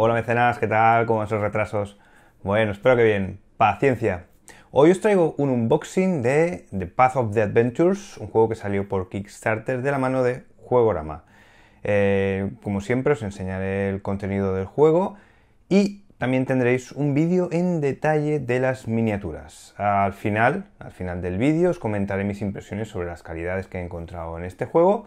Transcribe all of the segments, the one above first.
Hola mecenas, ¿qué tal? ¿Cómo van esos retrasos? Bueno, espero que bien. Paciencia. Hoy os traigo un unboxing de The Path of the Adventures, un juego que salió por Kickstarter de la mano de Juegorama. Eh, como siempre os enseñaré el contenido del juego y también tendréis un vídeo en detalle de las miniaturas. Al final, al final del vídeo os comentaré mis impresiones sobre las calidades que he encontrado en este juego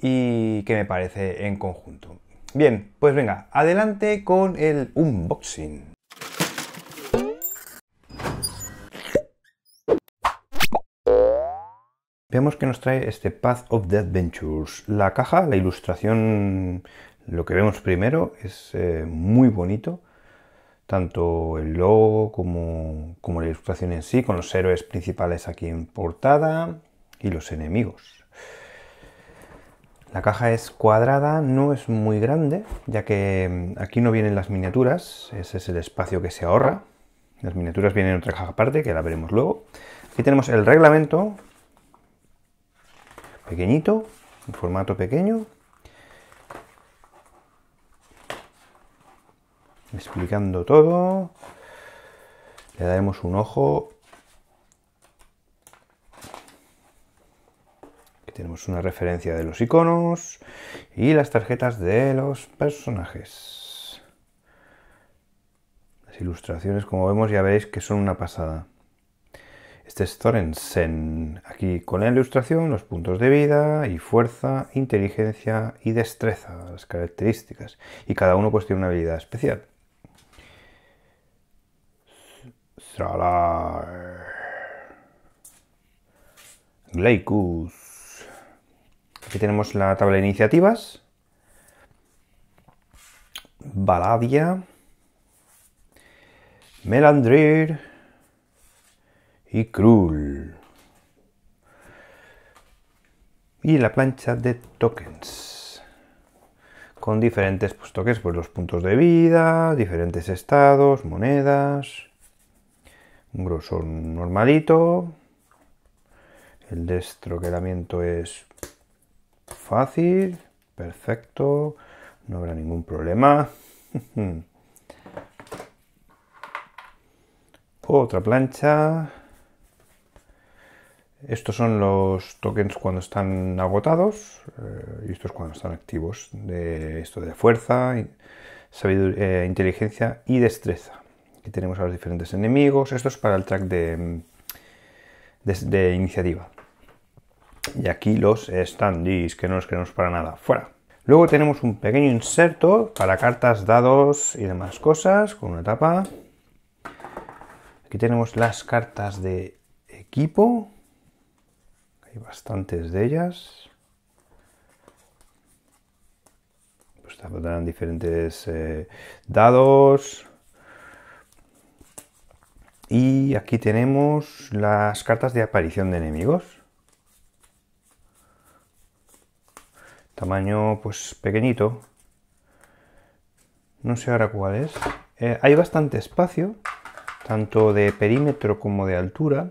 y qué me parece en conjunto. Bien, pues venga, adelante con el unboxing. Veamos que nos trae este Path of the Adventures. La caja, la ilustración, lo que vemos primero es eh, muy bonito. Tanto el logo como, como la ilustración en sí, con los héroes principales aquí en portada y los enemigos. La caja es cuadrada, no es muy grande, ya que mm, aquí no vienen las miniaturas, ese es el espacio que se ahorra. Las miniaturas vienen en otra caja aparte, que la veremos luego. Aquí tenemos el reglamento, pequeñito, en formato pequeño, explicando todo. Le daremos un ojo una referencia de los iconos y las tarjetas de los personajes. Las ilustraciones, como vemos, ya veréis que son una pasada. Este es Thorensen. Aquí con la ilustración, los puntos de vida y fuerza, inteligencia y destreza, las características. Y cada uno pues tiene una habilidad especial. Gleikus. Aquí tenemos la tabla de iniciativas. Baladia. Melandrir. Y Krul. Y la plancha de tokens. Con diferentes pues, tokens, pues los puntos de vida, diferentes estados, monedas. Un grosor normalito. El destroqueamiento es fácil, perfecto, no habrá ningún problema. Otra plancha. Estos son los tokens cuando están agotados eh, y estos cuando están activos. De esto de fuerza, eh, inteligencia y destreza. Aquí tenemos a los diferentes enemigos. Esto es para el track de, mm, de iniciativa. Y aquí los standees, que no los queremos para nada. Fuera. Luego tenemos un pequeño inserto para cartas, dados y demás cosas, con una tapa. Aquí tenemos las cartas de equipo. Hay bastantes de ellas. Pues tendrán diferentes eh, dados. Y aquí tenemos las cartas de aparición de enemigos. tamaño pues pequeñito. No sé ahora cuál es. Eh, hay bastante espacio, tanto de perímetro como de altura.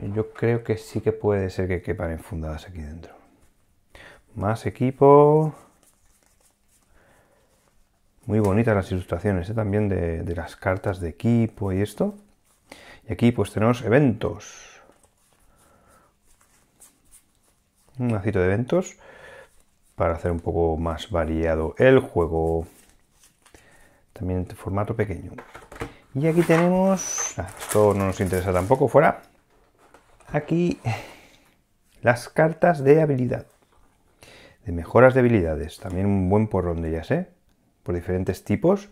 Eh, yo creo que sí que puede ser que quepan enfundadas aquí dentro. Más equipo. Muy bonitas las ilustraciones eh, también de, las cartas de equipo y esto. Y aquí pues tenemos eventos. Un nacito de eventos para hacer un poco más variado el juego. También en formato pequeño. Y aquí tenemos... esto no nos interesa tampoco, fuera. Aquí las cartas de habilidad. De mejoras de habilidades. También un buen porrón de ya sé, ¿eh? Por diferentes tipos.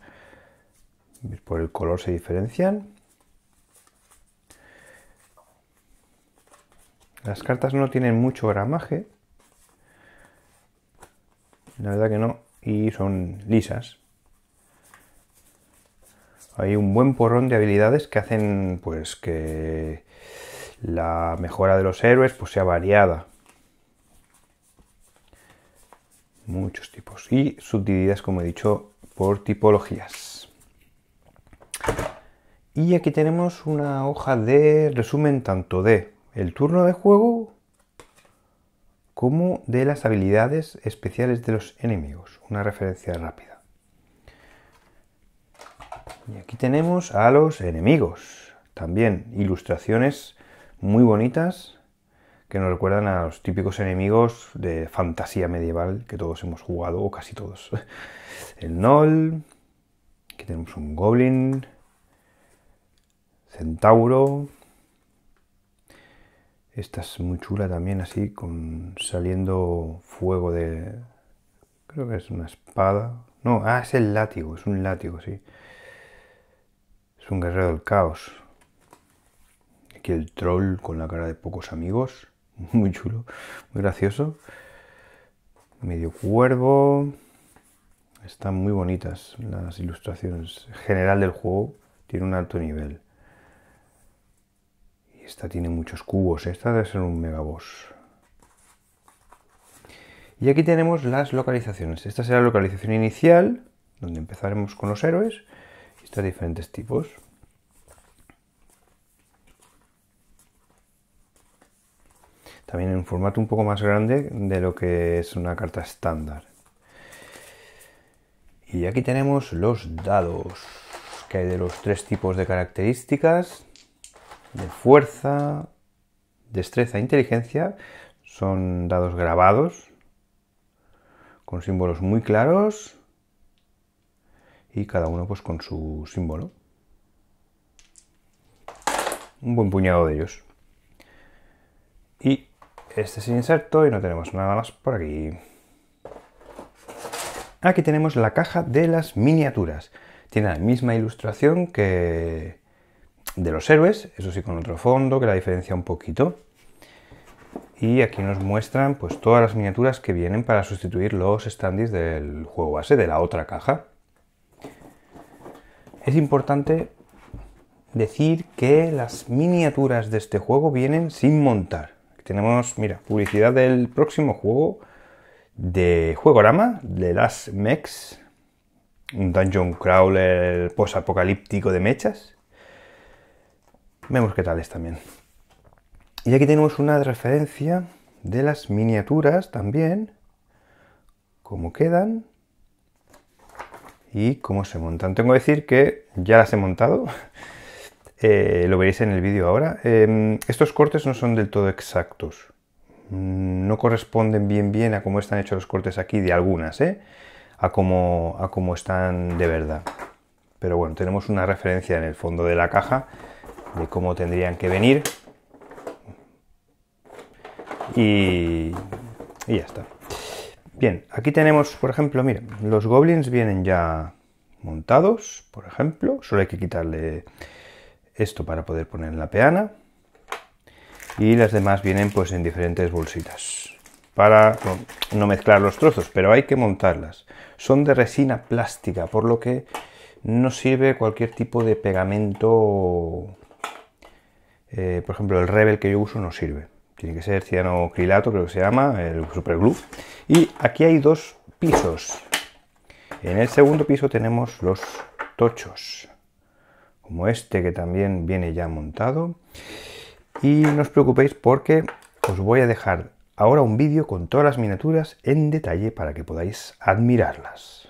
Por el color se diferencian. Las cartas no tienen mucho gramaje, la verdad que no, y son lisas. Hay un buen porrón de habilidades que hacen pues que la mejora de los héroes pues sea variada. Muchos tipos y subdivididas como he dicho por tipologías. Y aquí tenemos una hoja de resumen tanto de el turno de juego como de las habilidades especiales de los enemigos. Una referencia rápida. Y aquí tenemos a los enemigos. También ilustraciones muy bonitas que nos recuerdan a los típicos enemigos de fantasía medieval que todos hemos jugado, o casi todos. El Nol, aquí tenemos un Goblin, Centauro, esta es muy chula también, así, con saliendo fuego de... Creo que es una espada. No, ah, es el látigo, es un látigo, sí. Es un guerrero del caos. Aquí el troll con la cara de pocos amigos. Muy chulo, muy gracioso. Medio cuervo. Están muy bonitas las ilustraciones. general del juego tiene un alto nivel esta tiene muchos cubos, esta debe ser un megaboss. Y aquí tenemos las localizaciones. Esta será la localización inicial, donde empezaremos con los héroes, estos diferentes tipos. También en un formato un poco más grande de lo que es una carta estándar. Y aquí tenemos los dados, que hay de los tres tipos de características, de fuerza, destreza e inteligencia son dados grabados con símbolos muy claros y cada uno pues con su símbolo. Un buen puñado de ellos. Y este es el inserto y no tenemos nada más por aquí. Aquí tenemos la caja de las miniaturas. Tiene la misma ilustración que de los héroes, eso sí con otro fondo que la diferencia un poquito. Y aquí nos muestran pues todas las miniaturas que vienen para sustituir los standees del juego base, de la otra caja. Es importante decir que las miniaturas de este juego vienen sin montar. Tenemos, mira, publicidad del próximo juego de juego Juegorama, de las Mechs, un dungeon crawler post-apocalíptico de mechas. Vemos qué tal es también. Y aquí tenemos una referencia de las miniaturas también, cómo quedan y cómo se montan. Tengo que decir que ya las he montado, eh, lo veréis en el vídeo ahora. Em, estos cortes no son del todo exactos, mm, no corresponden bien bien a cómo están hechos los cortes aquí de algunas, ¿eh? a, cómo, a cómo están de verdad. Pero bueno, tenemos una referencia en el fondo de la caja de cómo tendrían que venir. Y, ya está. Bien, aquí tenemos, por ejemplo, miren, los goblins vienen ya montados, por ejemplo. Solo hay que quitarle esto para poder poner en la peana. Y las demás vienen pues en diferentes bolsitas. Para no mezclar los trozos, pero hay que montarlas. Son de resina plástica, por lo que no sirve cualquier tipo de pegamento eh, por ejemplo, el Rebel que yo uso no sirve. Tiene que ser cianocrilato, creo que se llama, el superglue. Y aquí hay dos pisos. En el segundo piso tenemos los tochos, como este que también viene ya montado. Y no os preocupéis porque os voy a dejar ahora un vídeo con todas las miniaturas en detalle para que podáis admirarlas.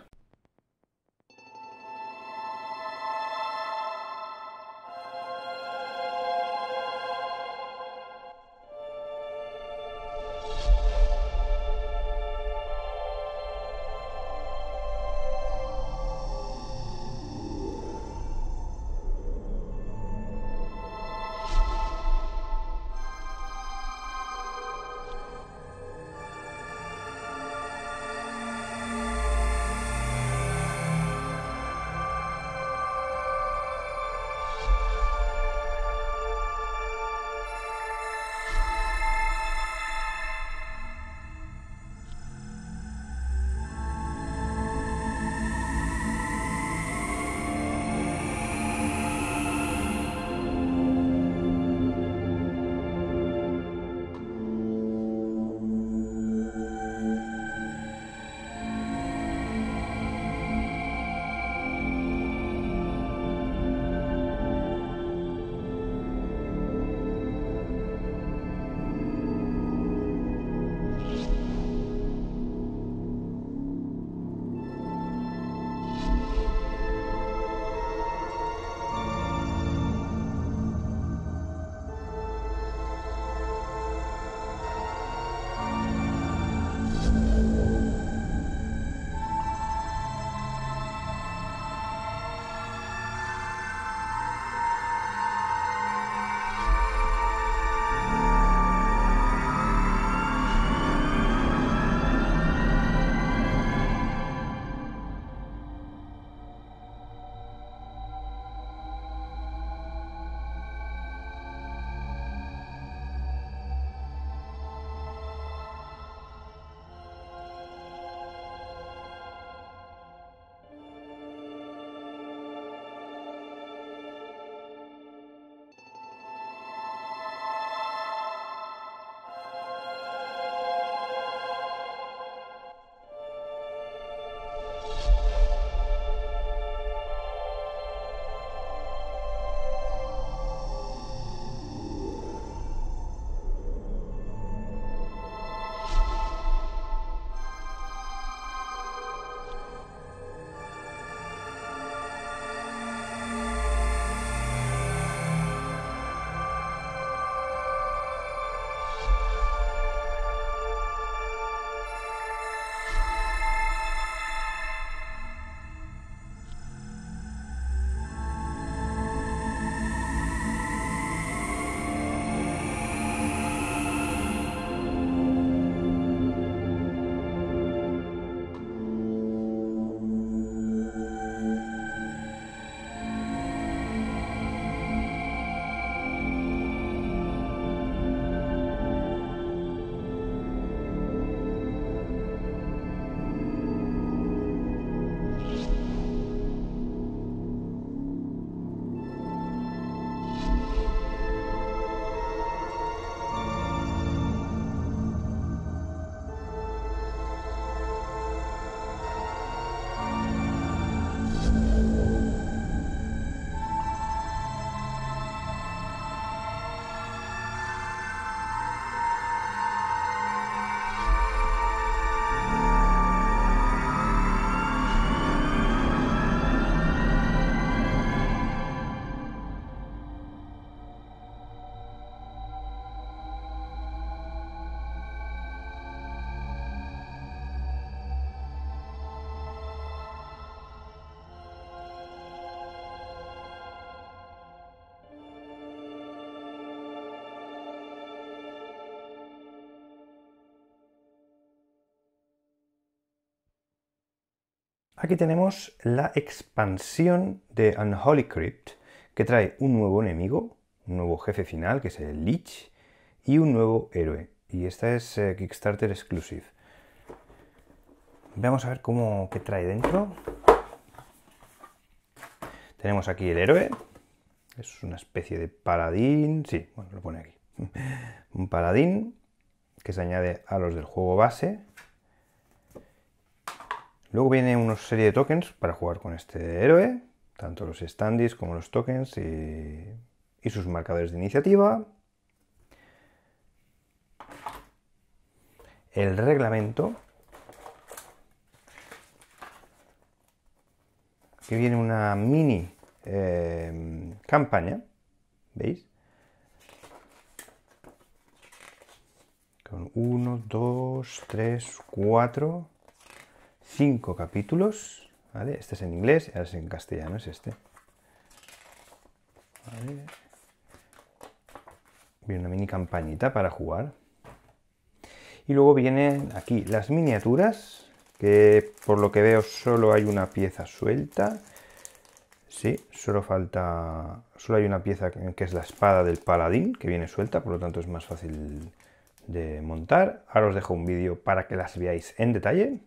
Aquí tenemos la expansión de Unholy Crypt, que trae un nuevo enemigo, un nuevo jefe final, que es el Lich, y un nuevo héroe. Y esta es eh, Kickstarter Exclusive. Vamos a ver cómo qué trae dentro. Tenemos aquí el héroe. Es una especie de paladín. Sí, bueno, lo pone aquí. Un paladín que se añade a los del juego base. Luego viene una serie de tokens para jugar con este héroe, tanto los standees como los tokens y, sus marcadores de iniciativa. El reglamento, que viene una mini em, campaña, ¿veis? Con 1, 2, 3, 4, cinco capítulos. Este es en inglés, ahora es en castellano, es este. Viene una mini campañita para jugar. Y luego vienen aquí las miniaturas, que por lo que veo solo hay una pieza suelta. Sí, solo falta. Solo hay una pieza que es la espada del paladín, que viene suelta, por lo tanto es más fácil de montar. Ahora os dejo un vídeo para que las veáis en detalle.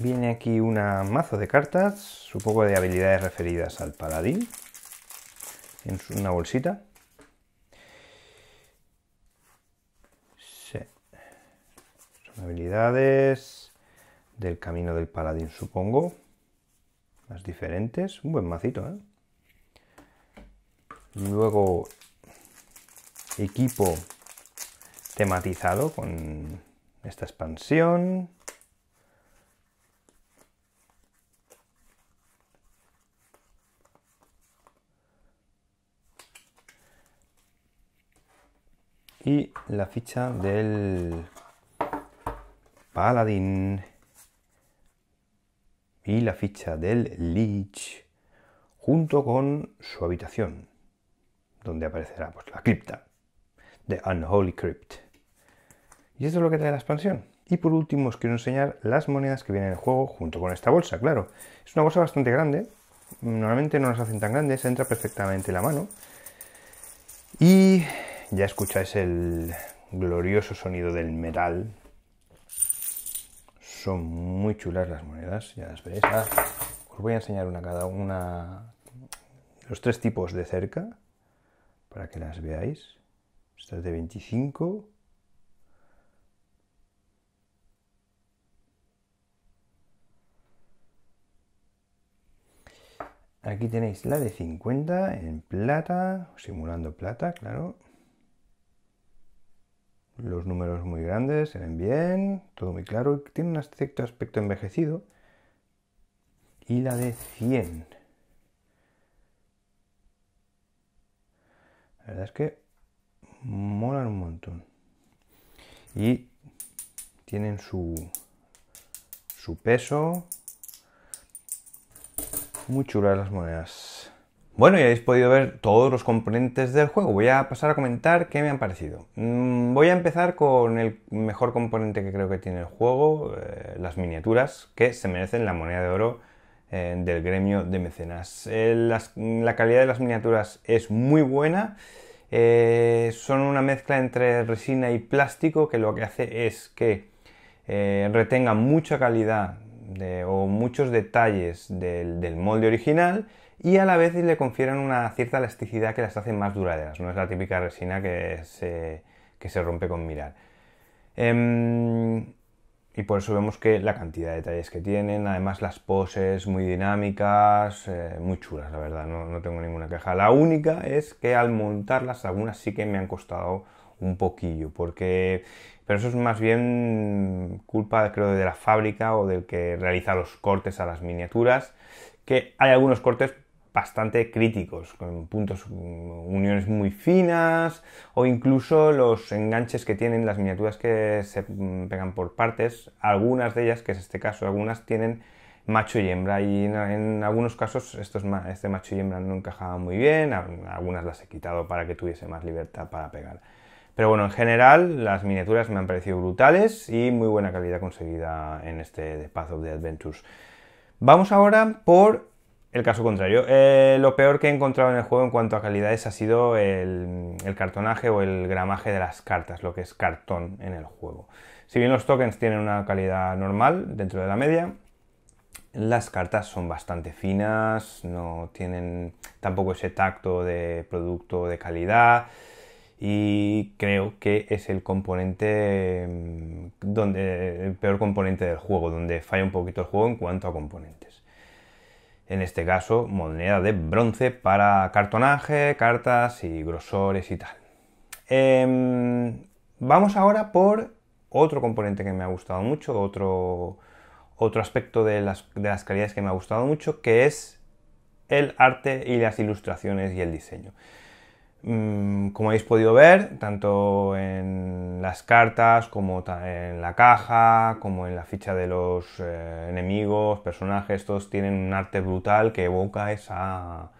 Viene aquí un mazo de cartas, supongo de habilidades referidas al paladín, en una bolsita. Son habilidades del camino del paladín, supongo. Las diferentes. Un buen macito, ¿eh? Luego, equipo tematizado con esta expansión y la ficha del paladín y la ficha del leech junto con su habitación donde aparecerá pues, la cripta The Unholy Crypt y esto es lo que trae la expansión y por último os quiero enseñar las monedas que vienen en el juego junto con esta bolsa claro es una bolsa bastante grande normalmente no las hacen tan grandes entra perfectamente la mano y ya escucháis el glorioso sonido del metal. Son muy chulas las monedas, ya las veréis. Ah, os voy a enseñar una cada una, los tres tipos de cerca, para que las veáis. Esta de 25. Aquí tenéis la de 50 en plata, simulando plata, claro los números muy grandes, se ven bien, todo muy claro, tiene un aspecto envejecido. Y la de 100. La verdad es que molan un montón. Y tienen su, su peso. Muy chulas las monedas. Bueno, ya habéis podido ver todos los componentes del juego. Voy a pasar a comentar qué me han parecido. Mm, voy a empezar con el mejor componente que creo que tiene el juego, eh, las miniaturas, que se merecen la moneda de oro eh, del gremio de mecenas. Eh, la calidad de las miniaturas es muy buena. son una mezcla entre resina y plástico que lo que hace es que retenga mucha calidad o muchos detalles del molde original y a la vez le confieren una cierta elasticidad que las hace más duraderas, no es la típica resina que se, se rompe con mirar. Em, y por eso vemos que la cantidad de detalles que tienen, además las poses muy dinámicas, eh, muy chulas, la verdad, no, tengo ninguna queja. La única es que al montarlas algunas sí que me han costado un poquillo, porque... Pero eso es más bien culpa, creo, de la fábrica o del que realiza los cortes a las miniaturas, que hay algunos cortes bastante críticos, con puntos, mm, uniones muy finas o incluso los enganches que tienen, las miniaturas que se mm, pegan por partes, algunas de ellas, que es este caso, algunas tienen macho y hembra y en, algunos casos estos, este macho y hembra no encajaba muy bien, algunas las he quitado para que tuviese más libertad para pegar. Pero bueno, en general las miniaturas me han parecido brutales y muy buena calidad conseguida en este The Path of the Adventures. Vamos ahora por el caso contrario. Eh, lo peor que he encontrado en el juego en cuanto a calidades ha sido el, cartonaje o el gramaje de las cartas, lo que es cartón en el juego. Si bien los tokens tienen una calidad normal dentro de la media, las cartas son bastante finas, no tienen tampoco ese tacto de producto de calidad y creo que es el componente mm, donde el peor componente del juego, donde falla un poquito el juego en cuanto a componentes en este caso moneda de bronce para cartonaje, cartas y grosores y tal. Em, vamos ahora por otro componente que me ha gustado mucho, otro, aspecto de las, de las calidades que me ha gustado mucho, que es el arte y las ilustraciones y el diseño. Mm, como habéis podido ver, tanto en las cartas como en la caja, como en la ficha de los eh, enemigos, personajes, todos tienen un arte brutal que evoca esa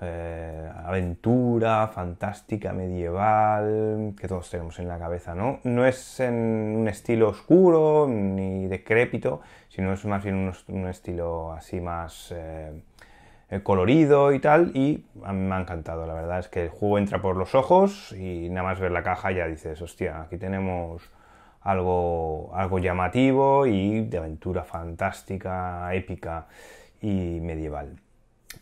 eh, aventura fantástica medieval que todos tenemos en la cabeza, ¿no? No es en un estilo oscuro ni decrépito, sino es más bien un, estilo así más... Eh, eh, colorido y tal, y me ha encantado, la verdad es que el juego entra por los ojos y nada más ver la caja ya dices, hostia, aquí tenemos algo, algo llamativo y de aventura fantástica, épica y medieval,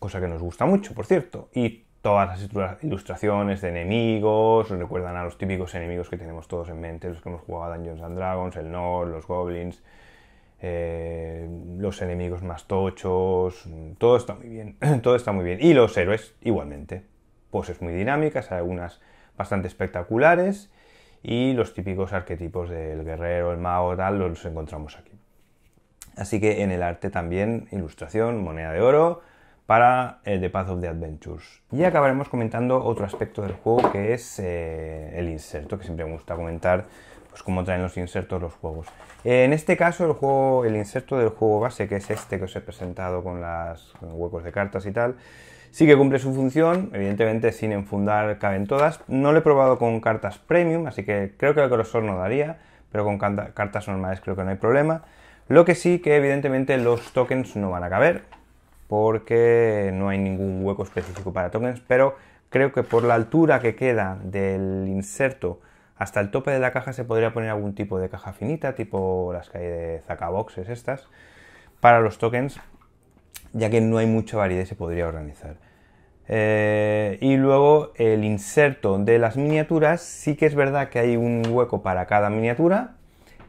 cosa que nos gusta mucho, por cierto, y todas las ilustraciones de enemigos, nos recuerdan a los típicos enemigos que tenemos todos en mente, los que hemos jugado a Dungeons and Dragons, el Nord, los Goblins, eh, los enemigos más tochos, todo está muy bien, todo está muy bien. Y los héroes igualmente. Poses muy dinámicas, algunas bastante espectaculares y los típicos arquetipos del guerrero, el mago, tal, los encontramos aquí. Así que en el arte también ilustración, moneda de oro, para el de Path of the Adventures. Y acabaremos comentando otro aspecto del juego que es eh, el inserto, que siempre me gusta comentar pues como traen los insertos los juegos. En este caso, el, juego, el inserto del juego base, que es este que os he presentado con los huecos de cartas y tal, sí que cumple su función, evidentemente sin enfundar caben todas. No lo he probado con cartas premium, así que creo que el grosor no daría, pero con cartas normales creo que no hay problema. Lo que sí que evidentemente los tokens no van a caber, porque no hay ningún hueco específico para tokens, pero creo que por la altura que queda del inserto, hasta el tope de la caja se podría poner algún tipo de caja finita, tipo las que hay de Zacaboxes estas, para los tokens, ya que no hay mucha variedad y se podría organizar. Eh, y luego el inserto de las miniaturas, sí que es verdad que hay un hueco para cada miniatura,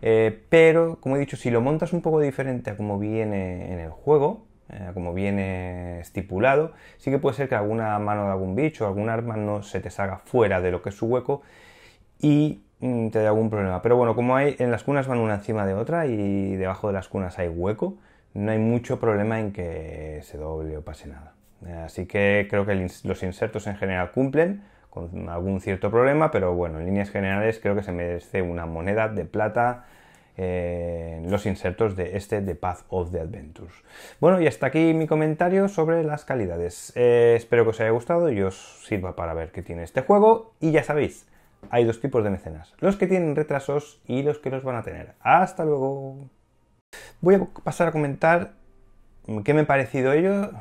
eh, pero como he dicho, si lo montas un poco diferente a como viene en el juego, eh, a como viene estipulado, sí que puede ser que alguna mano de algún bicho, algún arma no se te salga fuera de lo que es su hueco y te mm, da algún problema. Pero bueno, como hay en las cunas van una encima de otra y debajo de las cunas hay hueco, no hay mucho problema en que se doble o pase nada. Eh, así que creo que los insertos en general cumplen con algún cierto problema, pero bueno, en líneas generales creo que se merece una moneda de plata eh, los insertos de este de Path of the Adventures. Bueno, y hasta aquí mi comentario sobre las calidades. Eh, espero que os haya gustado y os sirva para ver qué tiene este juego. Y ya sabéis, hay dos tipos de mecenas, los que tienen retrasos y los que los van a tener. Hasta luego. Voy a pasar a comentar qué me ha parecido ello.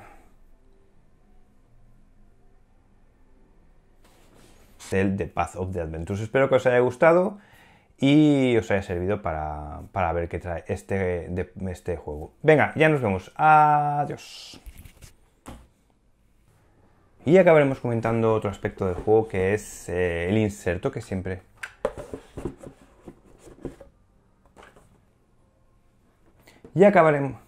El de Path of the Adventures. Espero que os haya gustado y os haya servido para, ver qué trae este, este juego. Venga, ya nos vemos. Adiós. Y acabaremos comentando otro aspecto del juego que es eh, el inserto que siempre... Y acabaremos...